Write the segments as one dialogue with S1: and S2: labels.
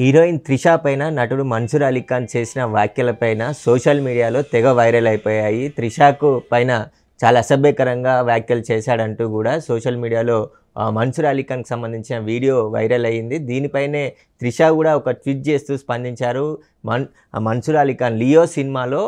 S1: heroine Trisha పైన నటుడు మన్సూర్ అలీ ఖాన్ చేసిన వ్యాఖ్యలపైన సోషల్ మీడియాలో తెగ వైరల్ అయిపోయాయి త్రిషకు పైన చాలా అసభ్యకరంగా వ్యాఖ్యలు చేశాడంటూ కూడా సోషల్ మీడియాలో మన్సూర్ అలీ ఖాన్కి సంబంధించిన వీడియో వైరల్ అయ్యింది దీనిపైనే త్రిష కూడా ఒక ట్వీట్ చేస్తూ స్పందించారు మన్ మన్సూర్ అలీ ఖాన్ లియో సినిమాలో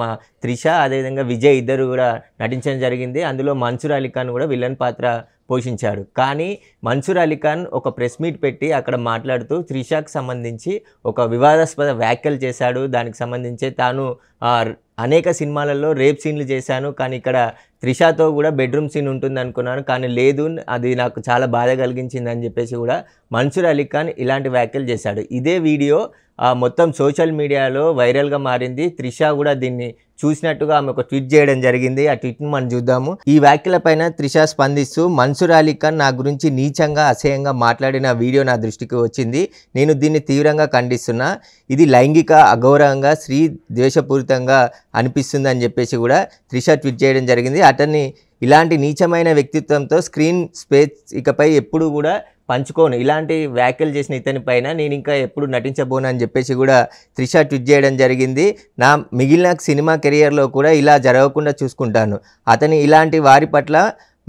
S1: మా త్రిష అదేవిధంగా విజయ్ ఇద్దరు కూడా నటించడం జరిగింది అందులో మన్సూర్ అలీ ఖాన్ కూడా విలన్ పాత్ర పోషించాడు కానీ మన్సూర్ అలీ ఖాన్ ఒక ప్రెస్ మీట్ పెట్టి అక్కడ మాట్లాడుతూ త్రిషాకు సంబంధించి ఒక వివాదాస్పద వ్యాఖ్యలు చేశాడు దానికి సంబంధించి తాను అనేక సినిమాలలో రేప్ సీన్లు చేశాను కానీ ఇక్కడ త్రిషాతో కూడా బెడ్రూమ్ సీన్ ఉంటుంది అనుకున్నాను కానీ లేదు అది నాకు చాలా బాధ కలిగించింది అని చెప్పేసి కూడా మన్సూర్ అలీ ఖాన్ ఇలాంటి వ్యాఖ్యలు వ్యాఖ్యలు చేశాడు ఇదే వీడియో మొత్తం సోషల్ మీడియాలో వైరల్గా మారింది త్రిష కూడా దీన్ని చూసినట్టుగా ఆమె ఒక ట్వీట్ చేయడం జరిగింది ఆ ట్వీట్ని మనం చూద్దాము ఈ వ్యాఖ్యలపైన త్రిష స్పందిస్తూ మన్సూర్ అలీ ఖాన్ నా గురించి నీచంగా అసహ్యంగా మాట్లాడిన వీడియో నా దృష్టికి వచ్చింది నేను దీన్ని తీవ్రంగా ఖండిస్తున్నా ఇది లైంగిక అగౌరవంగా స్త్రీ ద్వేషపూరితంగా అనిపిస్తుంది అని చెప్పేసి కూడా త్రిష ట్వీట్ చేయడం జరిగింది అతన్ని ఇలాంటి నీచమైన వ్యక్తిత్వంతో స్క్రీన్ స్పేస్ ఇకపై ఎప్పుడు కూడా పంచుకోను ఇలాంటి వ్యాఖ్యలు చేసిన ఇతని పైన నేను ఇంకా ఎప్పుడు నటించబోను అని చెప్పేసి కూడా త్రిష ట్విట్ చేయడం జరిగింది నా మిగిలిన సినిమా కెరియర్లో కూడా ఇలా జరగకుండా చూసుకుంటాను అతని ఇలాంటి వారి పట్ల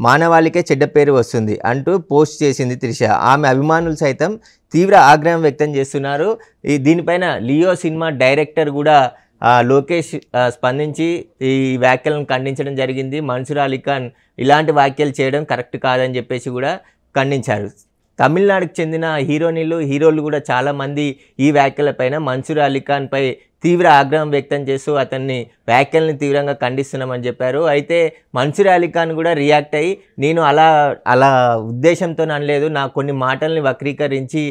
S1: మానవాళికే చెడ్డ పేరు వస్తుంది అంటూ పోస్ట్ చేసింది త్రిష ఆమె అభిమానులు సైతం తీవ్ర ఆగ్రహం వ్యక్తం చేస్తున్నారు ఈ దీనిపైన లియో సినిమా డైరెక్టర్ కూడా లోకేష్ స్పందించి ఈ వ్యాఖ్యలను ఖండించడం జరిగింది మన్సూర్ అలీ ఖాన్ ఇలాంటి వ్యాఖ్యలు చేయడం కరెక్ట్ కాదని చెప్పేసి కూడా ఖండించారు తమిళనాడుకు చెందిన హీరోయిన్లు హీరోలు కూడా చాలామంది ఈ వ్యాఖ్యలపైన మన్సూర్ అలీఖాన్పై తీవ్ర ఆగ్రహం వ్యక్తం చేస్తూ అతన్ని వ్యాఖ్యల్ని తీవ్రంగా ఖండిస్తున్నామని చెప్పారు అయితే మన్సూర్ అలీఖాన్ కూడా రియాక్ట్ అయ్యి నేను అలా అలా ఉద్దేశంతో అనలేదు నా కొన్ని మాటల్ని వక్రీకరించి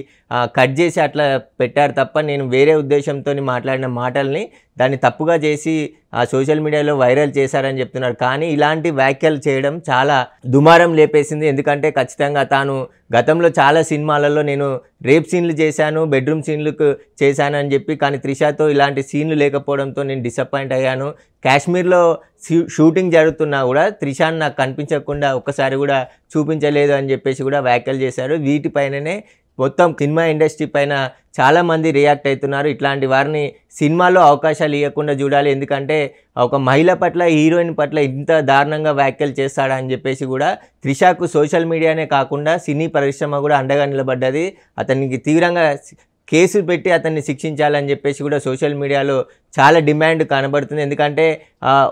S1: కట్ చేసి అట్లా పెట్టారు తప్ప నేను వేరే ఉద్దేశంతో మాట్లాడిన మాటల్ని దాన్ని తప్పుగా చేసి ఆ సోషల్ మీడియాలో వైరల్ చేశారని చెప్తున్నారు కానీ ఇలాంటి వ్యాఖ్యలు చేయడం చాలా దుమారం లేపేసింది ఎందుకంటే ఖచ్చితంగా తాను గతంలో చాలా సినిమాలలో నేను రేప్ సీన్లు చేశాను బెడ్రూమ్ సీన్లకు చేశాను అని చెప్పి కానీ త్రిషాతో ఇలాంటి సీన్లు లేకపోవడంతో నేను డిసప్పాయింట్ అయ్యాను కాశ్మీర్లో షూటింగ్ జరుగుతున్నా కూడా త్రిషాన్ నాకు కనిపించకుండా ఒక్కసారి కూడా చూపించలేదు అని చెప్పేసి కూడా వ్యాఖ్యలు చేశారు వీటిపైననే మొత్తం సినిమా ఇండస్ట్రీ పైన చాలామంది రియాక్ట్ అవుతున్నారు ఇట్లాంటి వారిని సినిమాలో అవకాశాలు ఇవ్వకుండా చూడాలి ఎందుకంటే ఒక మహిళ పట్ల హీరోయిన్ పట్ల ఇంత దారుణంగా వ్యాఖ్యలు చేస్తాడా అని చెప్పేసి కూడా త్రిషాకు సోషల్ మీడియానే కాకుండా సినీ పరిశ్రమ కూడా అండగా నిలబడ్డది అతనికి తీవ్రంగా కేసు పెట్టి అతన్ని శిక్షించాలని చెప్పేసి కూడా సోషల్ మీడియాలో చాలా డిమాండ్ కనబడుతుంది ఎందుకంటే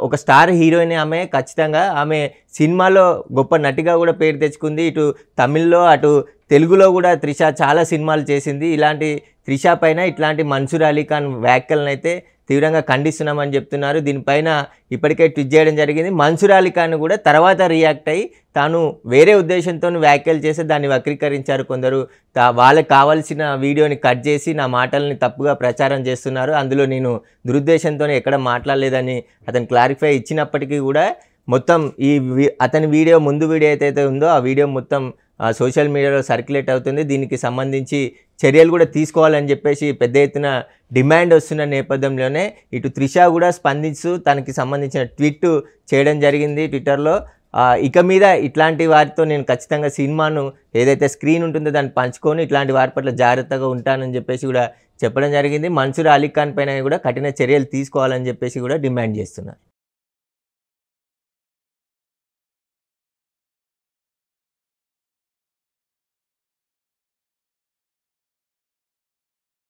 S1: ఒక స్టార్ హీరోయిన్ ఆమె ఖచ్చితంగా ఆమె సినిమాలో గొప్ప నటిగా కూడా పేరు తెచ్చుకుంది ఇటు తమిళ్లో అటు తెలుగులో కూడా త్రిష చాలా సినిమాలు చేసింది ఇలాంటి త్రిష పైన ఇట్లాంటి మన్సూర్ అలీ ఖాన్ వ్యాఖ్యలను అయితే తీవ్రంగా ఖండిస్తున్నామని చెప్తున్నారు దీనిపైన ఇప్పటికే ట్విట్ చేయడం జరిగింది మన్సూర్ అలీ ఖాన్ కూడా తర్వాత రియాక్ట్ అయ్యి తాను వేరే ఉద్దేశంతో వ్యాఖ్యలు చేసి దాన్ని వక్రీకరించారు కొందరు వాళ్ళకి కావాల్సిన వీడియోని కట్ చేసి నా మాటల్ని తప్పుగా ప్రచారం చేస్తున్నారు అందులో నేను దురుద్దేశంతో ఎక్కడ మాట్లాడలేదని అతను క్లారిఫై ఇచ్చినప్పటికీ కూడా మొత్తం ఈ అతని వీడియో ముందు వీడియో ఏదైతే ఉందో ఆ వీడియో మొత్తం సోషల్ మీడియాలో సర్క్యులేట్ అవుతుంది దీనికి సంబంధించి చర్యలు కూడా తీసుకోవాలని చెప్పేసి పెద్ద ఎత్తున డిమాండ్ వస్తున్న నేపథ్యంలోనే ఇటు త్రిష కూడా స్పందిస్తూ తనకి సంబంధించిన ట్వీట్ చేయడం జరిగింది ట్విట్టర్లో ఇక మీద ఇట్లాంటి వారితో నేను ఖచ్చితంగా సినిమాను ఏదైతే స్క్రీన్ ఉంటుందో దాన్ని పంచుకొని ఇట్లాంటి వారి పట్ల జాగ్రత్తగా ఉంటానని చెప్పేసి కూడా చెప్పడం జరిగింది మన్సూర్ అలీ ఖాన్ పైన కూడా కఠిన చర్యలు తీసుకోవాలని చెప్పేసి కూడా డిమాండ్ చేస్తున్నారు